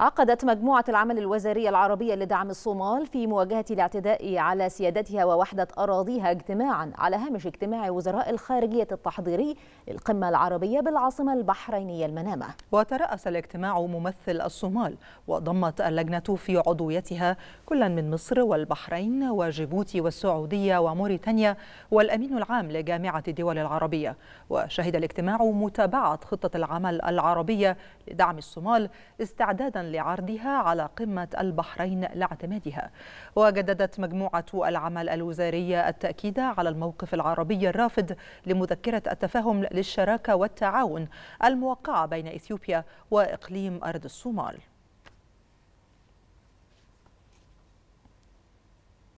عقدت مجموعة العمل الوزارية العربية لدعم الصومال في مواجهة الاعتداء على سيادتها ووحدة أراضيها اجتماعا على هامش اجتماع وزراء الخارجية التحضيري للقمة العربية بالعاصمة البحرينية المنامة وترأس الاجتماع ممثل الصومال وضمت اللجنة في عضويتها كلا من مصر والبحرين وجيبوتي والسعودية وموريتانيا والأمين العام لجامعة الدول العربية وشهد الاجتماع متابعة خطة العمل العربية لدعم الصومال استعدادا لعرضها على قمة البحرين لاعتمادها وجددت مجموعة العمل الوزارية التأكيد على الموقف العربي الرافض لمذكرة التفاهم للشراكة والتعاون الموقعة بين إثيوبيا وإقليم أرض الصومال